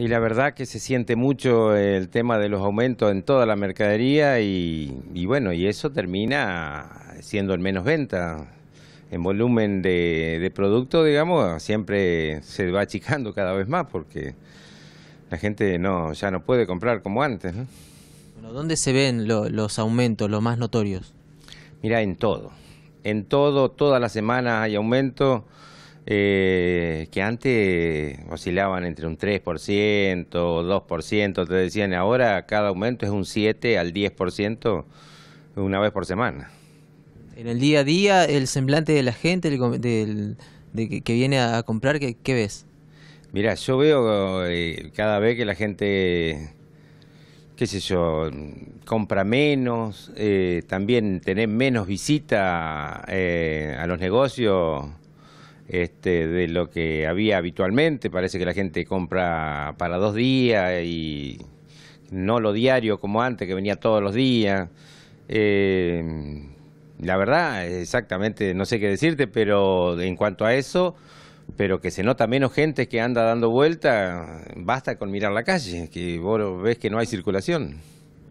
Y la verdad que se siente mucho el tema de los aumentos en toda la mercadería y, bueno, y eso termina siendo el menos venta. En volumen de, producto, digamos, siempre se va achicando cada vez más porque la gente no ya no puede comprar como antes. Bueno, ¿Dónde se ven los aumentos, los más notorios? Mira, en todo. En todo, todas las semanas hay aumento eh, que antes oscilaban entre un 3%, 2%, te decían, ahora cada aumento es un 7 al 10% una vez por semana. En el día a día, el semblante de la gente del, de, que viene a comprar, ¿qué, ves? Mira, yo veo eh, cada vez que la gente qué sé yo, compra menos, eh, también tener menos visita eh, a los negocios este, de lo que había habitualmente. Parece que la gente compra para dos días y no lo diario como antes, que venía todos los días. Eh, la verdad, exactamente, no sé qué decirte, pero en cuanto a eso, pero que se nota menos gente que anda dando vuelta, basta con mirar la calle, que vos ves que no hay circulación.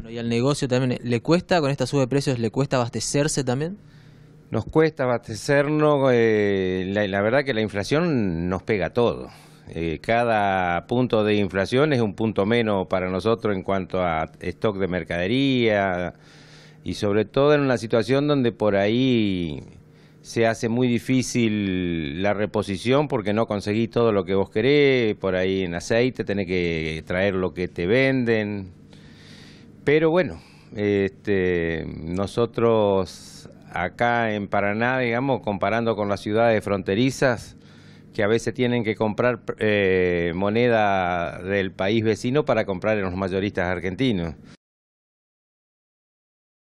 y al negocio también, ¿le cuesta con esta sube de precios, le cuesta abastecerse también? Nos cuesta abastecernos, eh, la, verdad que la inflación nos pega todo. Eh, cada punto de inflación es un punto menos para nosotros en cuanto a stock de mercadería y sobre todo en una situación donde por ahí se hace muy difícil la reposición porque no conseguís todo lo que vos querés, por ahí en aceite tenés que traer lo que te venden. Pero bueno, este, nosotros acá en Paraná, digamos, comparando con las ciudades fronterizas, que a veces tienen que comprar eh, moneda del país vecino para comprar en los mayoristas argentinos.